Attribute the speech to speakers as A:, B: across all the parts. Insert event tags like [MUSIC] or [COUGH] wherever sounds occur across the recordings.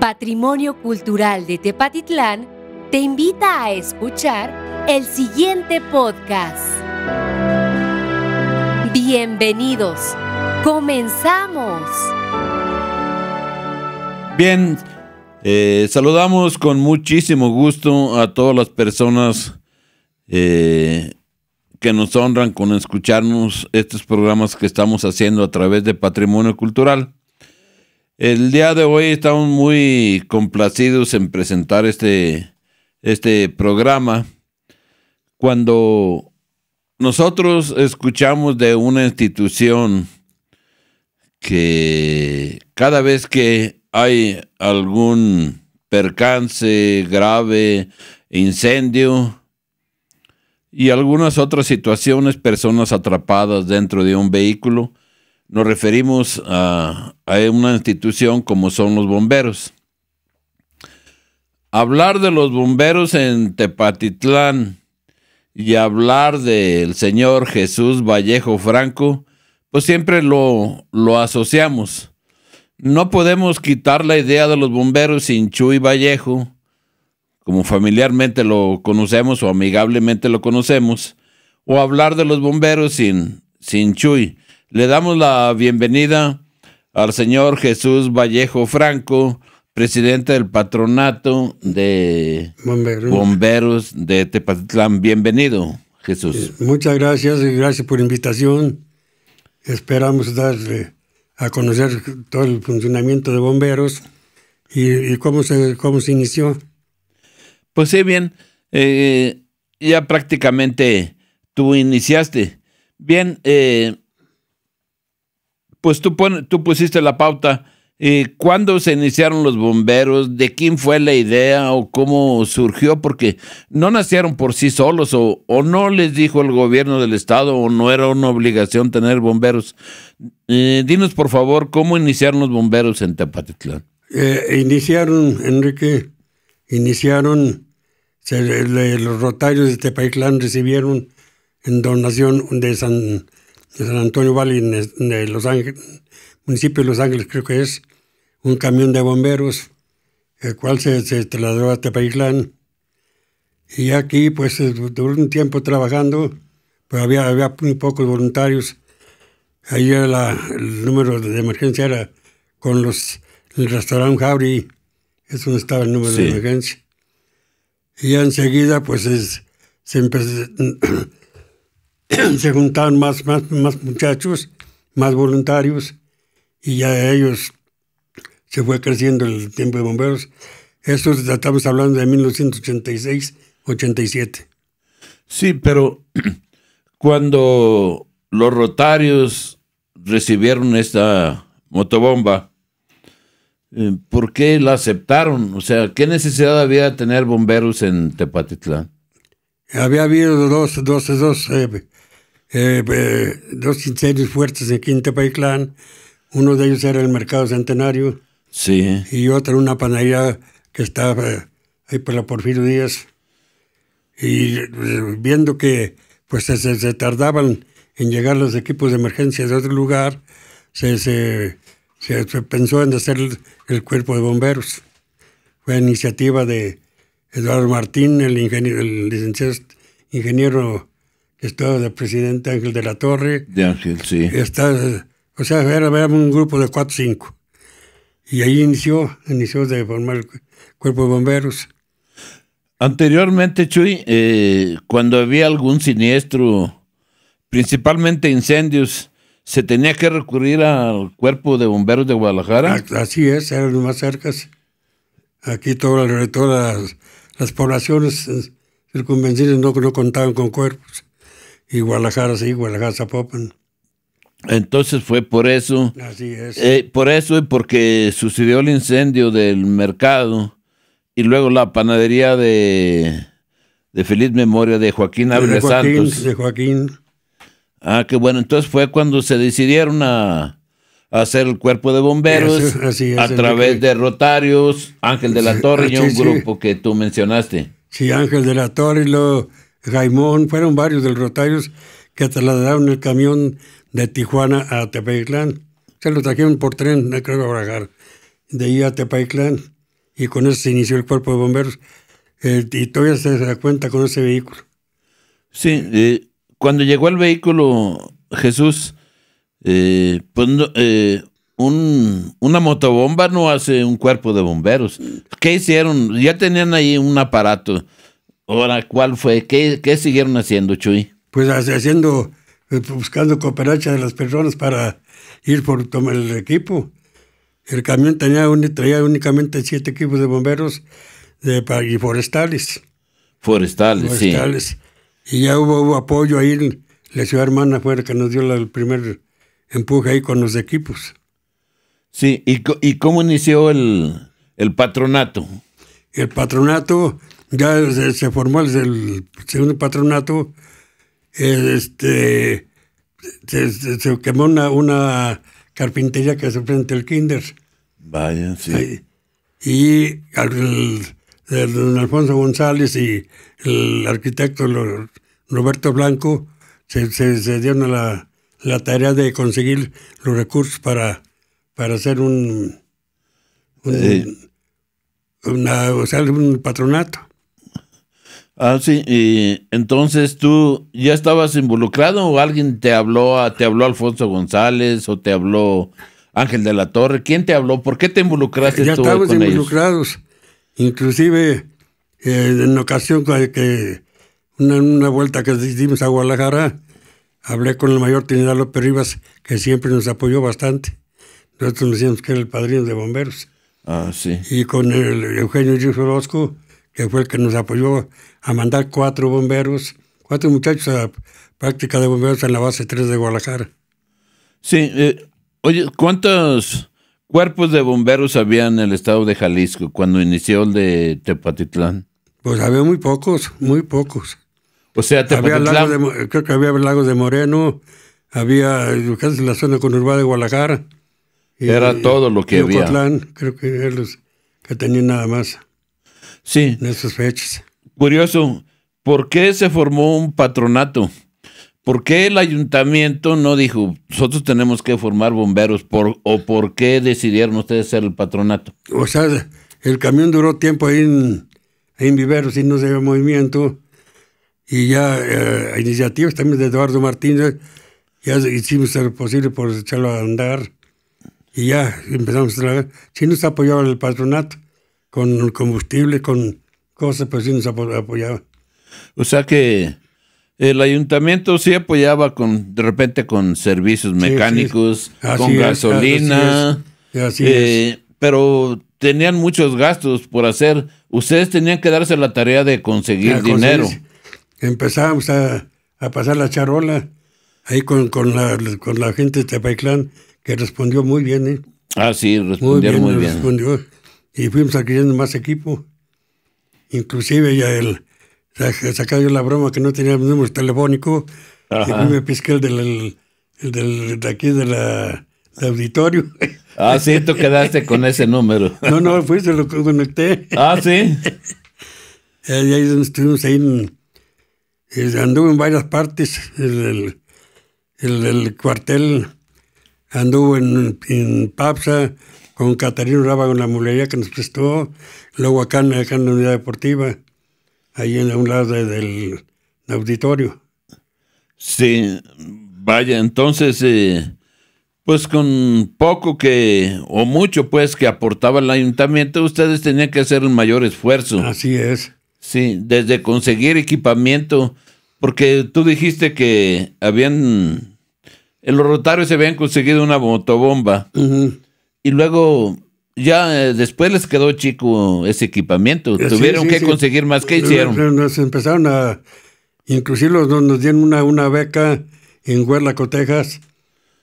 A: Patrimonio Cultural de Tepatitlán, te invita a escuchar el siguiente podcast.
B: Bienvenidos, comenzamos. Bien, eh, saludamos con muchísimo gusto a todas las personas eh, que nos honran con escucharnos estos programas que estamos haciendo a través de Patrimonio Cultural. El día de hoy estamos muy complacidos en presentar este, este programa. Cuando nosotros escuchamos de una institución que cada vez que hay algún percance grave, incendio y algunas otras situaciones, personas atrapadas dentro de un vehículo, nos referimos a, una institución como son los bomberos. Hablar de los bomberos en Tepatitlán y hablar del señor Jesús Vallejo Franco, pues siempre lo, asociamos. No podemos quitar la idea de los bomberos sin Chuy Vallejo, como familiarmente lo conocemos o amigablemente lo conocemos, o hablar de los bomberos sin, sin Chuy. Le damos la bienvenida al señor Jesús Vallejo Franco, presidente del patronato de bomberos, de Tepatitlán. Bienvenido, Jesús.
A: Eh, muchas gracias y gracias por la invitación. Esperamos darle eh, a conocer todo el funcionamiento de bomberos y, cómo, se, cómo se inició. Pues sí, bien,
B: eh, ya prácticamente tú iniciaste. Bien, eh, pues tú, tú pusiste la pauta. Eh, ¿Cuándo se iniciaron los bomberos? ¿De quién fue la idea o cómo surgió? Porque no nacieron por sí solos o, no les dijo el gobierno del estado o no era una obligación tener bomberos. Eh, dinos por favor, ¿cómo iniciaron los bomberos en Tepatitlán?
A: Eh, iniciaron, Enrique, iniciaron, los rotarios de Tepatitlán recibieron en donación de San de San Antonio Valley, de Los Ángeles, municipio de Los Ángeles, creo que es, un camión de bomberos, el cual se, se trasladó a Y aquí, pues, duró un tiempo trabajando, pero había, muy pocos voluntarios. Ahí el número de emergencia era con los, el restaurante Jauri, es donde estaba el número de emergencia. Y enseguida, pues, se empezó, [CLEARS THROAT] [CLEARS THROAT] se juntaron más, más, más muchachos, más voluntarios, y ya ellos se fue creciendo el tiempo de bomberos. Esto estamos hablando de 1986-87. Sí, pero
B: [CLEARS THROAT] cuando los rotarios recibieron esta motobomba, eh, ¿por qué la aceptaron? O sea, ¿qué necesidad había de tener bomberos en Tepatitlán?
A: Había habido dos, dos, dos eh, eh, eh, dos incendios fuertes en Quinta Paiclán. Uno de ellos era el Mercado Centenario. Sí. Y otro, una panadería que estaba eh, ahí por la Porfirio Díaz. Y viendo que pues se, tardaban en llegar los equipos de emergencia de otro lugar, se, se, pensó en hacer el, el, cuerpo de bomberos. Fue iniciativa de Eduardo Martín, el, ingeniero, el licenciado ingeniero que estaba el presidente Ángel de la Torre. De Ángel, sí. o sea, era, un grupo de cuatro cinco. Y ahí inició, inició de formar el cuerpo de bomberos. Anteriormente,
B: Chuy, eh, cuando había algún siniestro, principalmente incendios, ¿se tenía que recurrir al cuerpo de bomberos de Guadalajara? Así
A: es, eran los más cercas. Aquí todas, todas las, poblaciones eh, circunvencidas no contaban con cuerpos y Guadalajara sí, Guadalajara Zapopan.
B: Entonces fue por eso. Así es. Eh, por eso y porque sucedió el incendio del mercado y luego la panadería de, feliz memoria de Joaquín Ávila Santos. De Joaquín. Ah, qué bueno. Entonces fue cuando se decidieron a, hacer el cuerpo de bomberos a través de Rotarios, Ángel de la Torre y un grupo que tú mencionaste.
A: Sí, Ángel de la Torre y lo Jaimón, fueron varios del Rotarios que trasladaron el camión de Tijuana a Tepeitlán. Se lo trajeron por tren, no creo que de ahí a Tepeitlán, y con eso se inició el cuerpo de bomberos. Eh, y todavía se da cuenta con ese vehículo.
B: Sí, eh, cuando llegó el vehículo, Jesús, eh, pues un, una motobomba no hace un cuerpo de bomberos. ¿Qué hicieron? Ya tenían ahí un aparato. Ahora, ¿cuál fue? ¿Qué, qué siguieron haciendo, Chuy?
A: Pues haciendo, eh, pues, buscando cooperacha de las personas para ir por tomar el equipo. El camión tenía un, traía únicamente siete equipos de bomberos de, y forestales. Forestales, forestales. Y ya hubo, apoyo ahí, la ciudad hermana fue que nos dio el primer empuje ahí con los equipos. Sí, ¿y, y cómo
B: inició el, el patronato?
A: El patronato ya se, formó el, segundo patronato, eh, este, se, quemó una, carpintería que hace frente al kinder.
B: Vaya, sí.
A: Y el, don Alfonso González y el arquitecto Roberto Blanco se, se, dieron a la, tarea de conseguir los recursos para, para hacer un, un patronato.
B: Ah, sí, y entonces tú ya estabas involucrado o alguien te habló, ah, te habló Alfonso González o te habló Ángel de la Torre, ¿quién te habló? ¿Por qué te involucraste ya estábamos
A: involucrados, inclusive eh, en ocasión que una, una vuelta que hicimos a Guadalajara, hablé con el mayor Trinidad López Rivas, que siempre nos apoyó bastante. Nosotros decíamos que era el padrino de bomberos. Ah, sí. Y con el Eugenio Gil que fue el que nos apoyó a mandar cuatro bomberos, cuatro muchachos a práctica de bomberos en la base 3 de Guadalajara.
B: Sí, eh, oye, ¿cuántos cuerpos de bomberos había en el estado de Jalisco cuando inició el de Tepatitlán?
A: Pues había muy pocos, muy pocos. O sea, Tepatitlán... Había de, creo que había Lagos de Moreno, había en la zona conurbada de Guadalajara.
B: Y, era todo lo que había.
A: Tepatitlán, creo que era los que tenían nada más. Sí. en esas fechas. Curioso,
B: ¿por qué se formó un patronato? ¿Por qué el ayuntamiento no dijo, nosotros tenemos que formar bomberos? ¿O por qué decidieron ustedes ser el patronato?
A: O sea, el camión duró tiempo ahí en, en Viveros y no se dio movimiento. Y ya eh, iniciativas también de Eduardo Martínez, ya hicimos lo posible por echarlo a andar. Y ya empezamos a trabajar. Sí nos apoyaba el patronato con combustible, con cosas, pues sí nos apoyaba.
B: O sea que el ayuntamiento sí apoyaba con, de repente con servicios mecánicos, con gasolina, pero tenían muchos gastos por hacer. Ustedes tenían que darse la tarea de conseguir ah, dinero.
A: Empezábamos a, pasar la charola ahí con, con, la, gente de que respondió muy bien. ¿eh? Ah, sí, respondieron muy bien y fuimos adquiriendo más equipo. Inclusive ya el, sacaba yo la broma que no teníamos número telefónico. y me pisqué el del, del, de aquí del auditorio. [LAUGHS] Ah, sí, tú quedaste
B: con ese número. No,
A: no, fuiste lo conecté. Ah, sí. [LAUGHS] Eh, y ahí estuvimos ahí, anduvo en varias partes, el, el, cuartel anduvo en, en Papsa, con Catarino Rábago en la mulería que nos prestó, luego acá en, la unidad deportiva, ahí en un lado del auditorio.
B: Sí, vaya, entonces, eh, pues con poco que, o mucho pues que aportaba el ayuntamiento, ustedes tenían que hacer un mayor esfuerzo. Así es. Sí, desde conseguir equipamiento, porque tú dijiste que habían, en los rotarios se habían conseguido una motobomba y luego ya eh, después les quedó chico ese equipamiento. Eh, Tuvieron que conseguir más. que eh, hicieron?
A: Nos empezaron a... Inclusive nos dieron una, una beca en Huérlaco, Texas,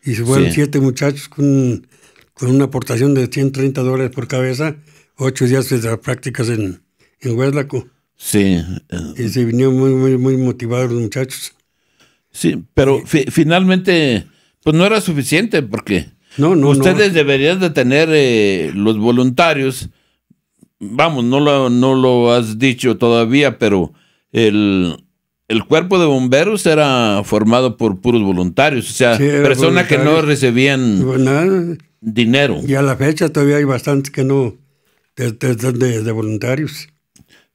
A: y se fueron siete muchachos con, con, una aportación de 130 dólares por cabeza, ocho días de las prácticas en, en Huerlaco. Sí. Y se vinieron muy, muy, muy motivados los muchachos. Sí, pero finalmente,
B: pues no era suficiente porque
A: Ustedes
B: deberían de tener eh, los voluntarios. Vamos, no lo, no lo has dicho todavía, pero el, cuerpo de bomberos era formado por puros voluntarios, o sea, personas que no recibían pues dinero.
A: Y a la fecha todavía hay bastantes que no, de voluntarios.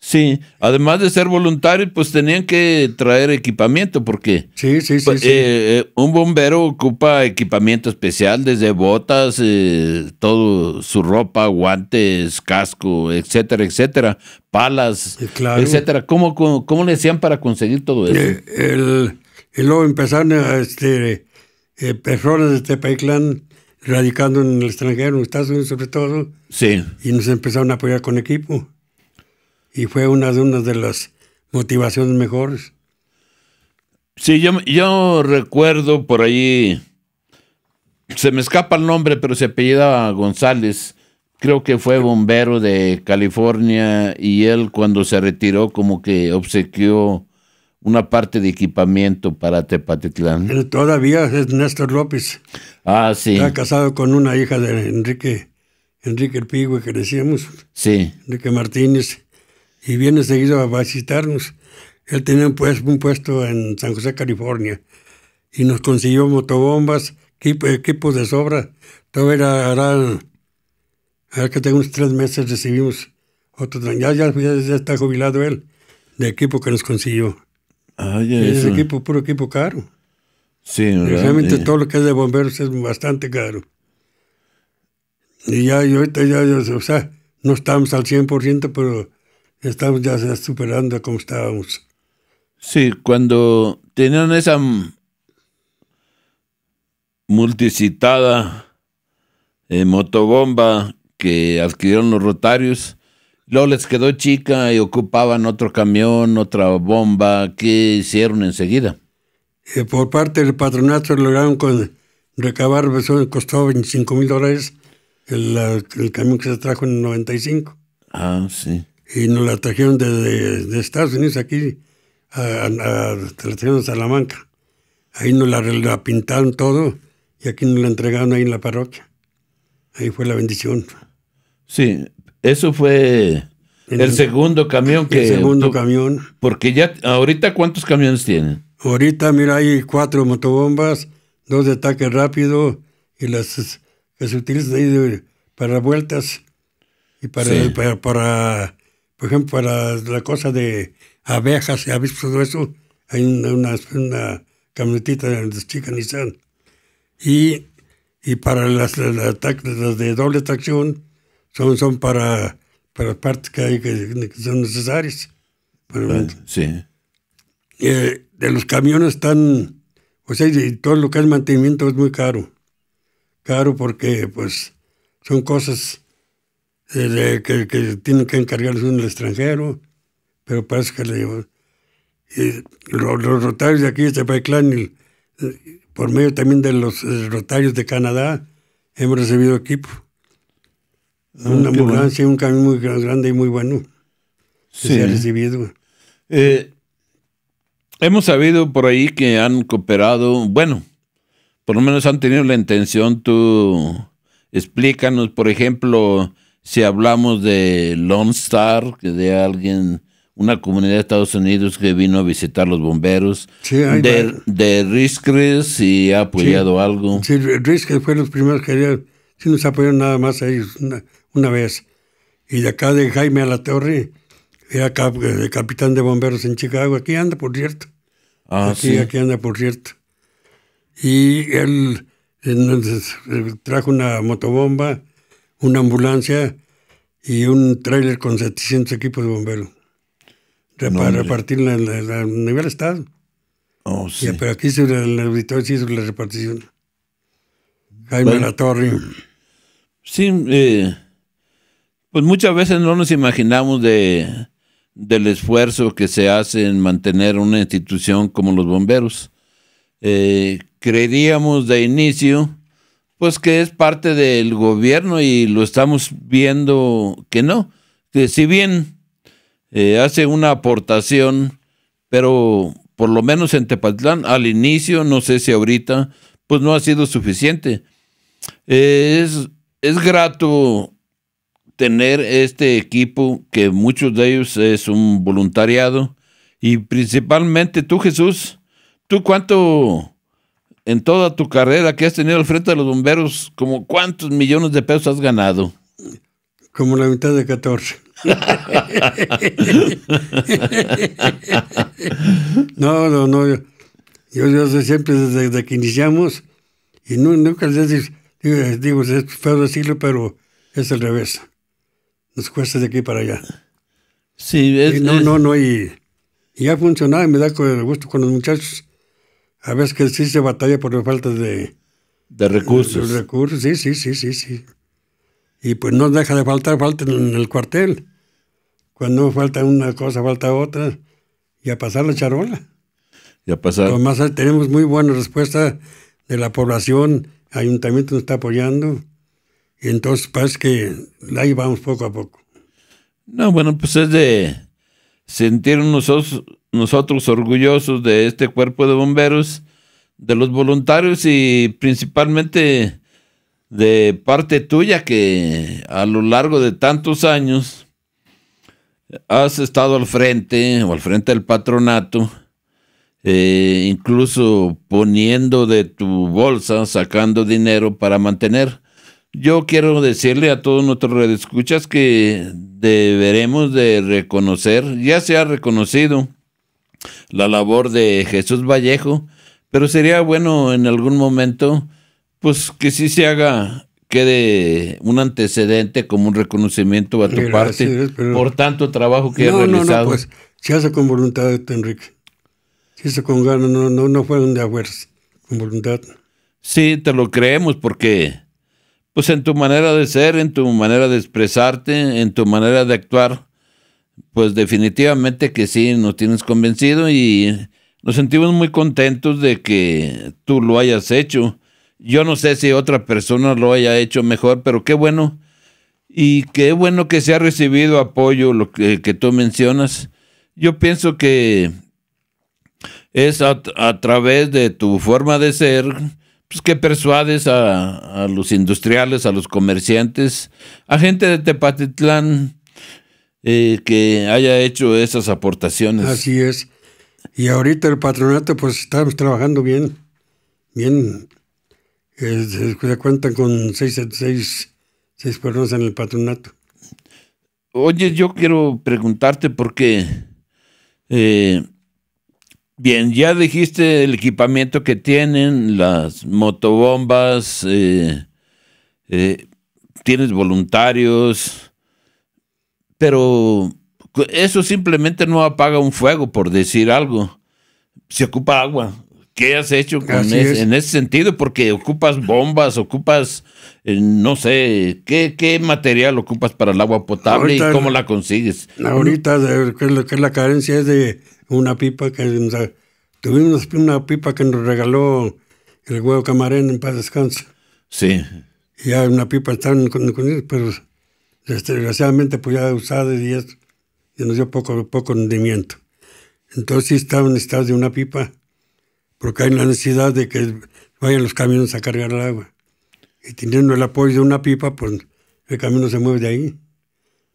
A: Sí, además de ser
B: voluntarios, pues tenían que traer equipamiento, porque sí, pues, eh, eh, un bombero ocupa equipamiento especial, desde botas, eh, todo su ropa, guantes, casco, etcétera, etcétera, palas, etcétera. ¿Cómo, le hacían para conseguir todo eso?
A: y luego empezaron este, personas de clan radicando en el extranjero, en Estados Unidos sobre todo, sí. y nos empezaron a apoyar con equipo y fue una de, una de las motivaciones mejores.
B: Sí, yo, yo recuerdo por ahí, se me escapa el nombre, pero se apellidaba González. Creo que fue bombero de California y él cuando se retiró como que obsequió una parte de equipamiento para Tepatitlán.
A: Todavía es Néstor López. Ah, sí. Está casado con una hija de Enrique, Enrique El que decíamos. Sí. Enrique Martínez y viene seguido a visitarnos. Él tenía pues-, un puesto, en San José, California, y nos consiguió motobombas, equipo, equipos de sobra. Todo era, que tengo unos tres meses recibimos otro ya, ya, está jubilado él, de equipo que nos consiguió. Ah, es equipo, puro equipo caro. Sí, Realmente todo lo que es de bomberos es bastante caro. Y ya, yo ahorita ya, ya, o sea, no estamos al 100%, pero estamos ya superando como estábamos.
B: Sí, cuando tenían esa multicitada eh, motobomba que adquirieron los rotarios, luego les quedó chica y ocupaban otro camión, otra bomba, ¿qué hicieron enseguida?
A: Eh, por parte del patronato lograron con, recabar, pues, eso costó 25 mil dólares el, el, camión que se trajo en el 95.
B: Ah, sí
A: y nos la trajeron desde de Estados Unidos aquí, a, la Salamanca. Ahí nos la, pintaron todo y aquí nos la entregaron ahí en la parroquia. Ahí fue la bendición.
B: Sí, eso fue el, segundo camión que... El segundo camión. Porque ya, ahorita, ¿cuántos camiones tienen?
A: Ahorita, mira, hay cuatro motobombas, dos de ataque rápido y las que se utilizan ahí para vueltas y para, para por ejemplo, para la cosa de abejas y avispas, todo eso, hay una, una camionetita de chica Nissan. Y, y para las, las, de doble tracción, son, son para, para partes que, hay, que, son necesarias. Ah, sí. Eh, de los camiones están, o sea, y todo lo que es mantenimiento es muy caro. Caro porque, pues, son cosas de, que, que, tienen que encargarse en el extranjero, pero parece que le, los, rotarios de aquí este Tepeclán, por medio también de los eh, rotarios de Canadá, hemos recibido equipo. Ah, Una ambulancia, un camión muy grande y muy bueno. Sí. se ha recibido. Eh,
B: hemos sabido por ahí que han cooperado, bueno, por lo menos han tenido la intención, tú explícanos, por ejemplo, si hablamos de Lone Star, que de alguien, una comunidad de Estados Unidos que vino a visitar los bomberos, de, de Riskres y ha apoyado algo. Sí,
A: Riskres fue los primeros que nos apoyaron nada más a ellos una, vez. Y de acá de Jaime a la Torre, era pues, capitán de bomberos en Chicago, aquí anda, por cierto. Ah, aquí, sí. aquí anda, por cierto. Y él trajo una motobomba una ambulancia y un tráiler con 700 equipos de bomberos. Para repartir a nivel estado. Oh, sí. pero aquí sobre el auditorio sí hizo la repartición. Jaime La Torre.
B: Sí, eh, pues muchas veces no nos imaginamos de, del esfuerzo que se hace en mantener una institución como los bomberos. Eh, Creíamos de inicio pues que es parte del gobierno y lo estamos viendo que no, que si bien eh, hace una aportación, pero por lo menos en Tepatlán, al inicio, no sé si ahorita, pues no ha sido suficiente. Eh, es, es grato tener este equipo que muchos de ellos es un voluntariado y principalmente tú Jesús, ¿tú cuánto en toda tu carrera que has tenido al frente de los bomberos, como cuántos millones de pesos has ganado?
A: Como la mitad de 14. [LAUGHS] no, no, no. Yo, siempre desde, que iniciamos, y nunca les digo, es feo decirlo, pero es al revés. Nos cuesta de aquí para allá. Sí, es, y no, no, no, y, y, ha funcionado y me da gusto con los muchachos a veces que sí se batalla por la falta de...
B: De recursos.
A: recursos, sí, sí, sí, sí, sí. Y pues no deja de faltar, falta en el cuartel. Cuando falta una cosa, falta otra. Y a pasar la charola. Y a pasar... Además, tenemos muy buena respuesta de la población. El ayuntamiento nos está apoyando. Y entonces parece que ahí vamos poco a poco.
B: No, bueno, pues es de sentirnos nosotros nosotros orgullosos de este cuerpo de bomberos, de los voluntarios y principalmente de parte tuya que a lo largo de tantos años has estado al frente o al frente del patronato, eh, incluso poniendo de tu bolsa, sacando dinero para mantener. Yo quiero decirle a todos nuestros redescuchas que deberemos de reconocer, ya se ha reconocido, la labor de Jesús Vallejo, pero sería bueno en algún momento, pues que sí se haga, quede un antecedente como un reconocimiento a tu parte por tanto trabajo que has realizado. No, no, pues
A: se hace con voluntad, Enrique. Se hizo con ganas, no, no, no fueron de fuerza, con voluntad.
B: Sí, te lo creemos porque, pues en tu manera de ser, en tu manera de expresarte, en tu manera de actuar, pues definitivamente que sí, nos tienes convencido y nos sentimos muy contentos de que tú lo hayas hecho. Yo no sé si otra persona lo haya hecho mejor, pero qué bueno. Y qué bueno que se ha recibido apoyo, lo que, tú mencionas. Yo pienso que es a, través de tu forma de ser, pues que persuades a, a los industriales, a los comerciantes, a gente de Tepatitlán, eh, que haya hecho esas aportaciones. Así
A: es. Y ahorita el patronato, pues estamos trabajando bien, bien. se, cuentan con seis, seis, personas en el patronato.
B: Oye, yo quiero preguntarte porque, eh, bien, ya dijiste el equipamiento que tienen, las motobombas, eh, eh tienes voluntarios, pero eso simplemente no apaga un fuego, por decir algo. Se ocupa agua. ¿Qué has hecho en ese sentido? Porque ocupas bombas, ocupas, eh, no sé, ¿qué, material ocupas para el agua potable y cómo la consigues? Ahorita
A: lo que es la carencia es de una pipa que tuvimos una pipa que nos regaló el huevo camarén en paz descanso. Sí. Y hay una pipa están con, con pero este, desgraciadamente pues ya usado y, eso, y nos dio poco, poco rendimiento. Entonces sí estaban necesitados de una pipa, porque hay la necesidad de que vayan los camiones a cargar el agua. Y teniendo el apoyo de una pipa, pues el camino se mueve de ahí.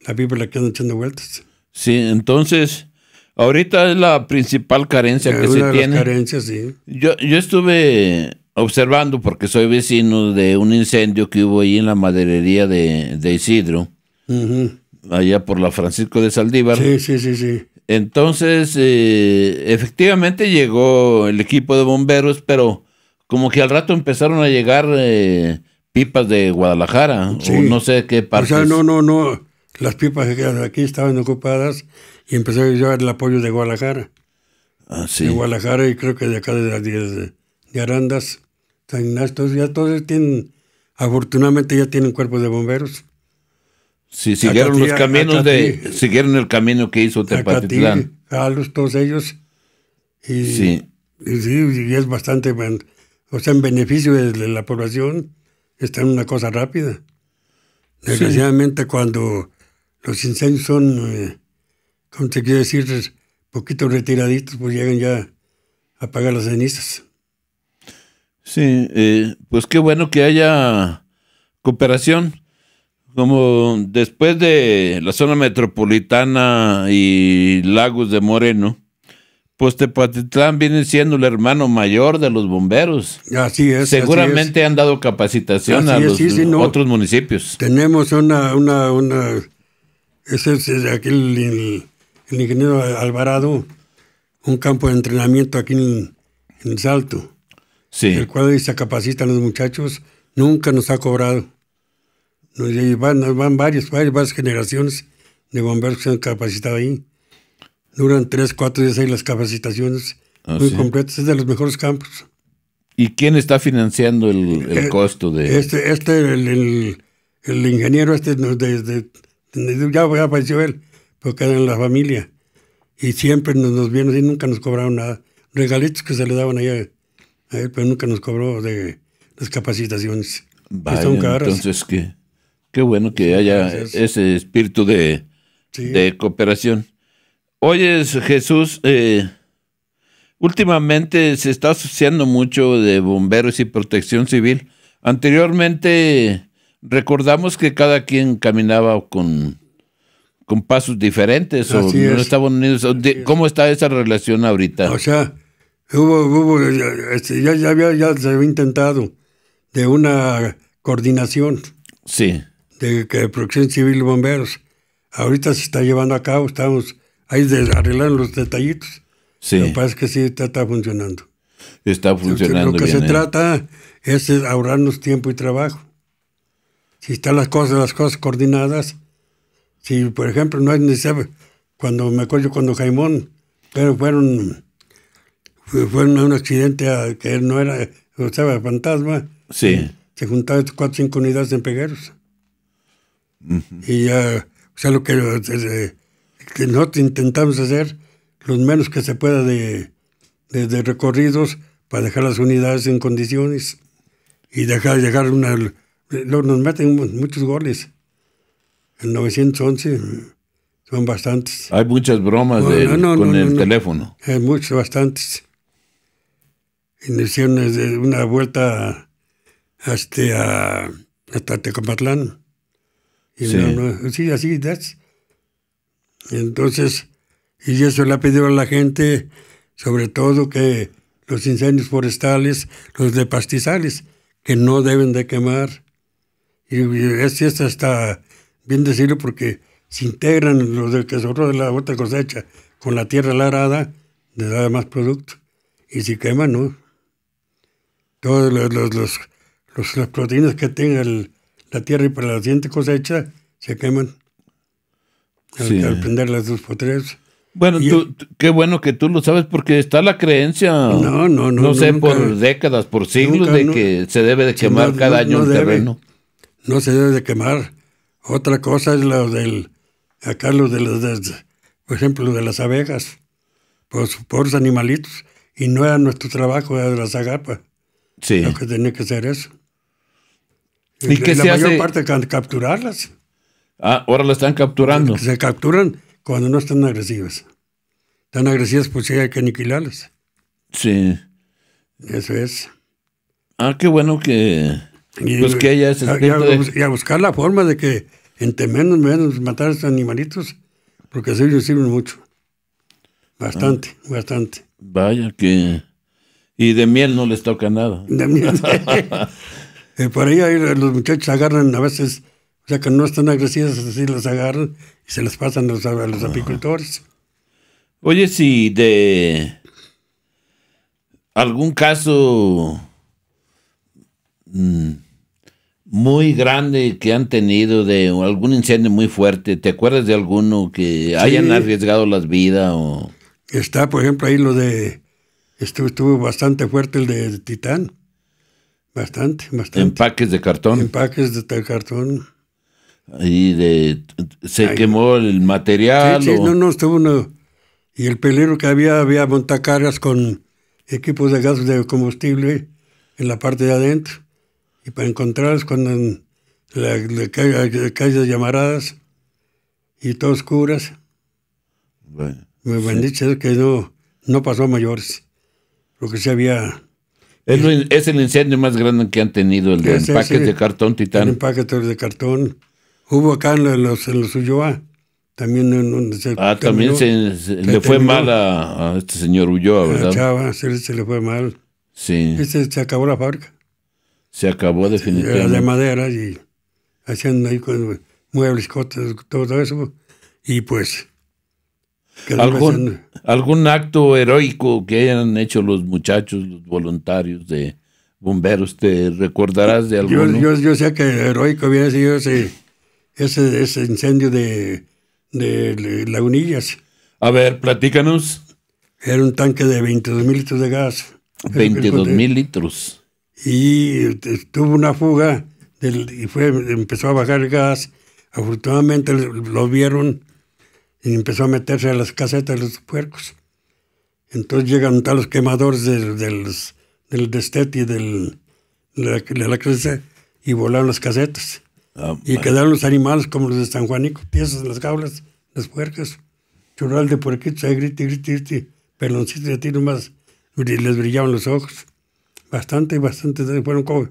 A: La pipa la quedan echando vueltas.
B: Sí, entonces, ahorita es la principal carencia que se tiene. Carencias, Yo, yo estuve observando, porque soy vecino de un incendio que hubo ahí en la maderería de Isidro, allá por la Francisco de Saldívar. Sí,
A: sí, sí, sí.
B: Entonces, eh, efectivamente llegó el equipo de bomberos, pero como que al rato empezaron a llegar eh, pipas de Guadalajara, o no sé qué parte. no,
A: no, no. Las pipas que aquí estaban ocupadas y empezaron a llegar el apoyo de Guadalajara. Ah, sí. De Guadalajara y creo que de acá de, de, de Arandas, San Ignacio, ya todos tienen, afortunadamente ya tienen cuerpos de bomberos.
B: Si siguieron los caminos de, siguieron el camino que hizo Tepatitlán.
A: los todos ellos. Y, sí. Y, es bastante, o sea, en beneficio de la población, está en una cosa rápida. Desgraciadamente cuando los incendios son, eh, como te quiero decir, poquito retiraditos, pues llegan ya a pagar las cenizas. Sí,
B: eh, pues qué bueno que haya cooperación como después de la zona metropolitana y Lagos de Moreno, pues Tepatitlán viene siendo el hermano mayor de los bomberos.
A: Así es. Seguramente han
B: dado capacitación a los otros municipios.
A: Tenemos una, una, una, ese es aquel el, ingeniero Alvarado, un campo de entrenamiento aquí en, Salto. Sí. El cual se capacitan los muchachos, nunca nos ha cobrado. Nos van, van varios, varias, varias generaciones de bomberos que se han capacitado ahí. Duran tres, cuatro días ahí las capacitaciones ah, muy completas. Es de los mejores campos.
B: ¿Y quién está financiando el, eh, costo de...?
A: Este, este el, ingeniero este, desde ya, apareció él, porque era en la familia. Y siempre nos, nos y nunca nos cobraron nada. Regalitos que se le daban allá a él, pero nunca nos cobró de las capacitaciones. Vaya, entonces,
B: ¿qué? Qué bueno que haya ese espíritu de, cooperación. Oye, Jesús, eh, últimamente se está asociando mucho de bomberos y protección civil. Anteriormente recordamos que cada quien caminaba con, pasos diferentes o no estaban ¿Cómo está esa relación ahorita? O
A: sea, este, ya, ya se había intentado de una coordinación. Sí de, de Protección Civil y Bomberos. Ahorita se está llevando a cabo, estamos ahí de, arreglando los detallitos. Sí. Lo que pasa es que sí está, funcionando.
B: Está funcionando. Lo que se ¿eh?
A: trata es ahorrarnos tiempo y trabajo. Si están las cosas, las cosas coordinadas, si por ejemplo no es necesario, cuando me acuerdo cuando Jaimón, pero fueron, fueron a un accidente que él no era, estaba fantasma. Sí. Se juntaron cuatro o cinco unidades de pegueros. Y ya, o sea, lo que, nosotros intentamos hacer, lo menos que se pueda de, recorridos para dejar las unidades en condiciones y dejar llegar una... Nos meten muchos goles. En 911 eh, son bastantes.
B: Hay muchas bromas de, con el teléfono.
A: Hay eh, muchos, bastantes. Iniciaciones de una vuelta este, hasta, hasta Tecomatlán. Y sí. así, Entonces, y eso le ha pedido a la gente, sobre todo que los incendios forestales, los de pastizales, que no deben de quemar. Y es, es hasta bien decirlo porque se integran los del tesoro de la otra cosecha con la tierra larada, de da más producto. Y si quema, no. Todas los, los, los, las proteínas que tenga el, la tierra y para la siguiente cosecha se queman al, al prender las dos potreras. Bueno, qué bueno que tú lo
B: sabes porque está la creencia, no, no, no, sé, por
A: décadas, por siglos, de que se
B: debe de quemar cada año no, terreno.
A: No se debe de quemar. Otra cosa es la del, acá lo de las, por ejemplo, de las abejas, por los animalitos, y no era nuestro trabajo, era de las agapas Sí. Lo que tenía que ser eso. ¿Y qué la se mayor hace? parte capturarlas. Ah, ahora la están capturando. Se capturan cuando no están agresivas. Están agresivas, pues hay que aniquilarlas. Sí. Eso es. Ah, qué bueno
B: que. Y, pues que
A: a, buscar la forma de que entre menos menos matar a estos animalitos, porque así les sirven mucho. Bastante, ah. bastante.
B: Vaya que. Y de miel no les toca nada. De miel.
A: [LAUGHS] Eh, por ahí los muchachos agarran a veces, o sea, que no están agresivos, así los agarran y se las pasan a los apicultores.
B: Oye, si de algún caso mm, muy grande que han tenido de algún incendio muy fuerte, ¿te acuerdas de alguno que hayan arriesgado las vidas? O...
A: Está, por ejemplo, ahí lo de... Estuvo, estuvo bastante fuerte el de, de Titán. Bastante, bastante.
B: Empaques de cartón.
A: Empaques de cartón.
B: Y de, se quemó el material. Sí, sí, no,
A: no, estuvo uno. Y el peligro que había, había montacargas con equipos de gas de combustible en la parte de adentro. Y para encontrarlos cuando le la, la llamaradas y todo oscuras. Bueno, Me sí. bendice que no, no pasó a mayores. Porque se había
B: es, el, es el incendio más grande que han tenido, el de empaques de cartón titán.
A: empaque de cartón. Hubo acá en los, en los Ulloa. También en donde se Ah, también se, le fue mal
B: a, este señor Ulloa, ¿verdad?
A: se, le fue mal. Sí. se acabó la fábrica.
B: Se acabó definitivamente. Era de
A: madera y haciendo ahí con muebles, cotas, todo eso. Y pues ¿Algún,
B: ¿Algún acto heroico que hayan hecho los muchachos, los voluntarios de bomberos? ¿Te recordarás de alguno? Yo,
A: yo, yo sé que heroico había sido ese, ese, ese incendio de, de Lagunillas. A ver, platícanos. Era un tanque de 22 mil litros de gas. 22 mil
B: litros.
A: Y este, tuvo una fuga y fue, empezó a bajar el gas. Afortunadamente lo vieron y empezó a meterse a las casetas de los puercos. Entonces llegan los quemadores del destete y del, de, la, y volaron las casetas. Ah, y quedaron los animales como los de San Juanico, piezas en las jaulas, las puercas, churral de puerquitos, ahí grite, grite, grite, peloncitos de ti nomás, les brillaban los ojos. Bastante, bastante, fueron como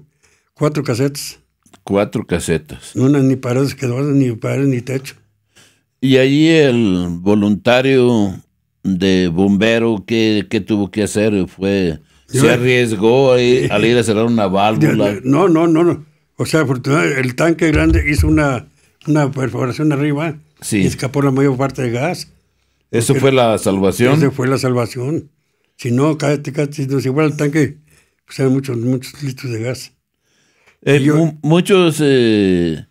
A: cuatro casetas.
B: Cuatro casetas. Una
A: ni paredes quedó ni paredes, ni techo.
B: Y ahí el voluntario de bombero, ¿qué, tuvo que hacer? Fue, ¿Se arriesgó a ir, al ir a cerrar una válvula?
A: no, no, no, no. O sea, afortunadamente el tanque grande hizo una, una perforación arriba y escapó la mayor parte de gas.
B: ¿Eso fue la salvación? Eso fue
A: la salvación. Si no, cada si no se igual el tanque, pues muchos, muchos litros de gas. Eh,
B: muchos eh,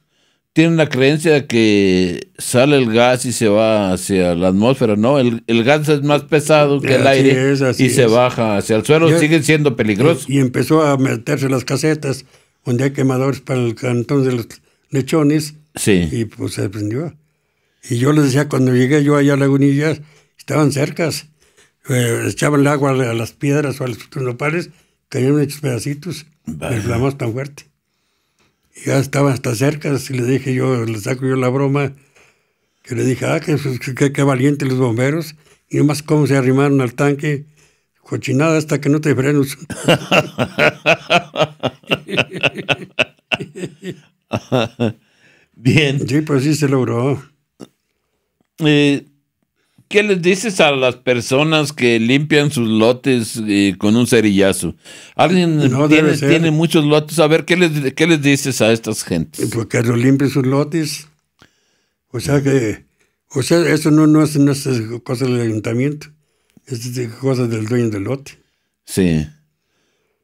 B: tienen la creencia que sale el gas y se va hacia la atmósfera, ¿no? El, gas es más pesado que el aire y se baja hacia el suelo, sigue siendo peligroso.
A: Y, empezó a meterse las casetas donde hay quemadores para el cantón de los lechones. Sí. Y pues se prendió. Y yo les decía, cuando llegué yo allá a Lagunillas, estaban cercas, eh, echaban el agua a las piedras o a los nopales, caían hechos pedacitos, llamas tan fuerte ya estaba hasta cerca, si le dije yo, le saco yo la broma, que le dije, ah, pues, qué, qué, valientes los bomberos, y nomás cómo se arrimaron al tanque, cochinada hasta que no te frenos. [LAUGHS] Bien. Sí, pues sí se logró.
B: Eh, ¿Qué les dices a las personas que limpian sus lotes eh, con un cerillazo? Alguien tiene, muchos lotes. A ver, ¿qué les, ¿qué les dices a estas gentes?
A: Eh, Porque que no limpien sus lotes. O sea que, o sea, eso no, no, es, cosa del ayuntamiento. Es cosa del dueño del lote.
B: Sí. Eh,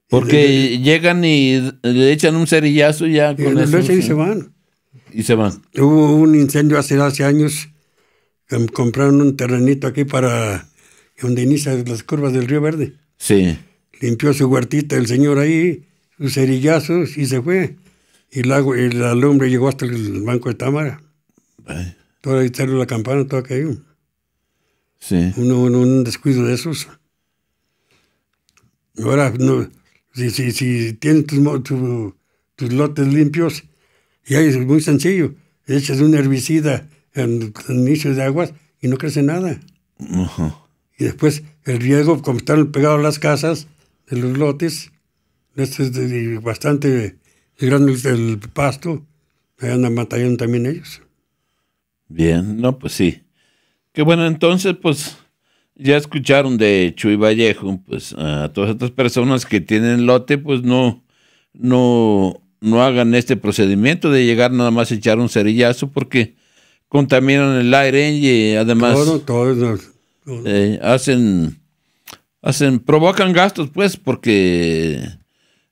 B: Porque
A: llegan y le echan un cerillazo ya con y Y se van. Y se van. Hubo un incendio hace, hace años compraron un terrenito aquí para donde inicia las curvas del Río Verde. Sí. Limpió su huertita el señor ahí, sus cerillazos y se fue. Y la, lumbre llegó hasta el banco de Támara. Vale. Todo ahí salió la campana, todo caído. Sí. un descuido de esos. Ahora, no, si, tienes tus, tus lotes limpios, ya es muy sencillo. Echas un herbicida en inicios de aguas y no crece nada. Y después el riego, como están pegados las casas, de los lotes, este es de, bastante grande el, pasto, ahí andan batallando también ellos.
B: Bien, no, pues sí. Que bueno, entonces, pues ya escucharon de Chuy Vallejo, pues a todas estas personas que tienen lote, pues no, no, no hagan este procedimiento de llegar nada más a echar un cerillazo, porque contaminan el aire y eh, además todos eh, hacen, hacen, provocan gastos, pues, porque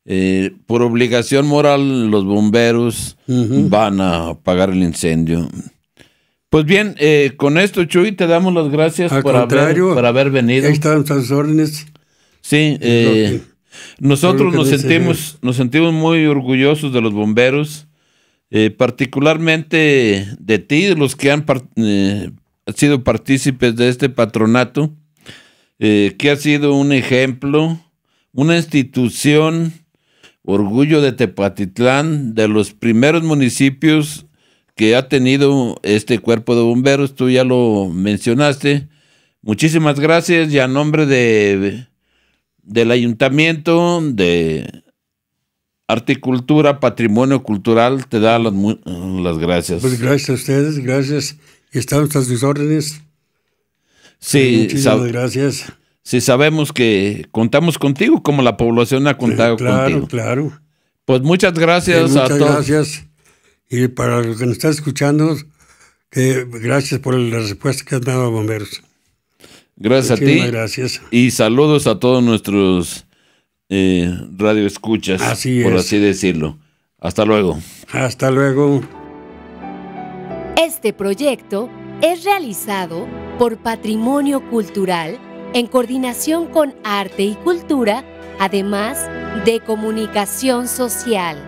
B: eh, por obligación moral los bomberos van a pagar el incendio. Pues bien, con esto, Chuy, te damos las gracias por haber, por haber venido. Están sus
A: órdenes. Sí, nosotros nos sentimos,
B: nos sentimos muy orgullosos de los bomberos eh, particularmente de ti, de los que han eh, sido partícipes de este patronato, eh, que ha sido un ejemplo, una institución, orgullo de Tepatitlán, de los primeros municipios que ha tenido este cuerpo de bomberos, tú ya lo mencionaste. Muchísimas gracias y a nombre de, del ayuntamiento, de Articultura, Patrimonio Cultural, te da las, las gracias. Pues
A: gracias a ustedes, gracias. Estamos a sus órdenes. Sí, muchas gracias.
B: Sí, sabemos que contamos contigo, como la población ha contado contigo. Claro, claro. Pues
A: muchas gracias a todos. gracias. Y para los que nos están escuchando, que gracias por la respuesta que han dado a Bomberos. Gracias a ti. Gracias. Y
B: saludos a todos nuestros eh, radio escuchas, por así decirlo. Hasta luego.
A: Hasta luego.
B: Este proyecto es realizado por Patrimonio Cultural en coordinación con Arte y Cultura, además de Comunicación Social.